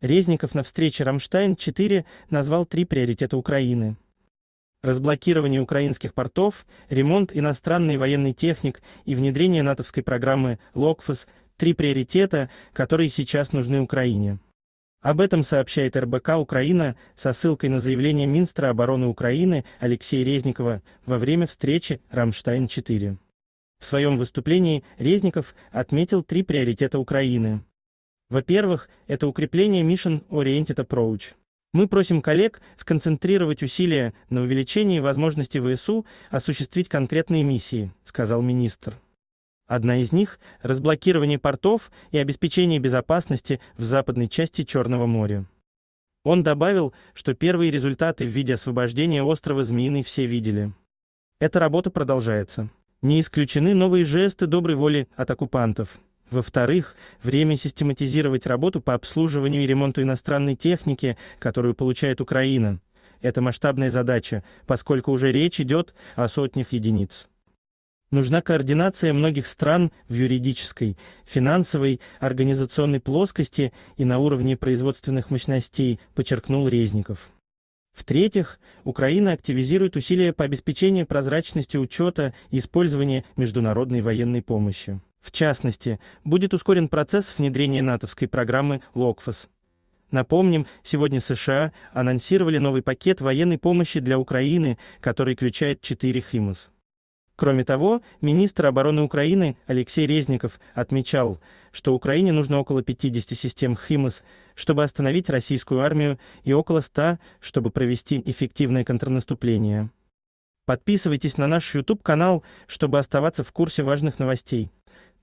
Резников на встрече «Рамштайн-4» назвал три приоритета Украины. Разблокирование украинских портов, ремонт иностранной военной техник и внедрение натовской программы «Локфос» — три приоритета, которые сейчас нужны Украине. Об этом сообщает РБК «Украина» со ссылкой на заявление министра обороны Украины Алексея Резникова во время встречи «Рамштайн-4». В своем выступлении Резников отметил три приоритета Украины. Во-первых, это укрепление Mission Oriented Approach. Мы просим коллег сконцентрировать усилия на увеличении возможности ВСУ осуществить конкретные миссии, сказал министр. Одна из них – разблокирование портов и обеспечение безопасности в западной части Черного моря. Он добавил, что первые результаты в виде освобождения острова Змеиный все видели. Эта работа продолжается. Не исключены новые жесты доброй воли от оккупантов – во-вторых, время систематизировать работу по обслуживанию и ремонту иностранной техники, которую получает Украина. Это масштабная задача, поскольку уже речь идет о сотнях единиц. Нужна координация многих стран в юридической, финансовой, организационной плоскости и на уровне производственных мощностей, подчеркнул Резников. В-третьих, Украина активизирует усилия по обеспечению прозрачности учета и использования международной военной помощи. В частности, будет ускорен процесс внедрения натовской программы «Локфос». Напомним, сегодня США анонсировали новый пакет военной помощи для Украины, который включает 4 «Химос». Кроме того, министр обороны Украины Алексей Резников отмечал, что Украине нужно около 50 систем «Химос», чтобы остановить российскую армию, и около 100, чтобы провести эффективное контрнаступление. Подписывайтесь на наш YouTube-канал, чтобы оставаться в курсе важных новостей.